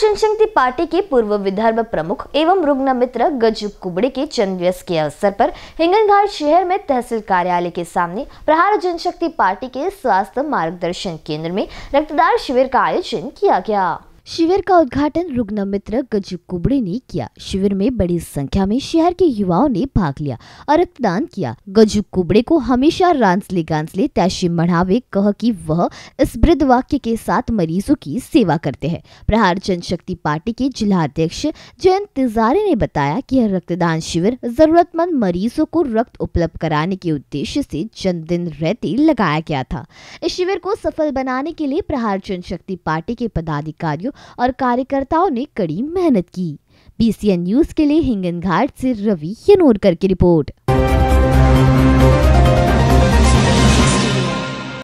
जनशक्ति party के पूर्व विदर्भ प्रमुख एवं रुग्ण मित्र गजू कुबड़े के जन्मदिवस के अवसर पर हिंगनघाट शहर में तहसील कार्यालय के सामने प्रहार जनशक्ति पार्टी के स्वास्थ्य मार्गदर्शन केंद्र में रक्तदान शिविर का आयोजन किया गया शिविर का उद्घाटन रुग्ण मित्र गजू कुबड़े ने किया शिविर में बड़ी संख्या में शहर के युवाओं ने भाग लिया और रक्तदान किया गजू कुबड़े को हमेशा रांसले गांसले तैशी मढ़ावे कह कि वह इस वृद्ध वाक्य के साथ मरीजों की सेवा करते हैं प्रहार जनशक्ति पार्टी के जिला अध्यक्ष जयंत तिजारी ने बताया की यह रक्तदान शिविर जरूरतमंद मरीजों को रक्त उपलब्ध कराने के उद्देश्य से जन्मदिन रहते लगाया गया था इस शिविर को सफल बनाने के लिए प्रहार जनशक्ति पार्टी के पदाधिकारियों और कार्यकर्ताओं ने कड़ी मेहनत की बीसीएन न्यूज के लिए हिंगन घाट से रवि यनोरकर की रिपोर्ट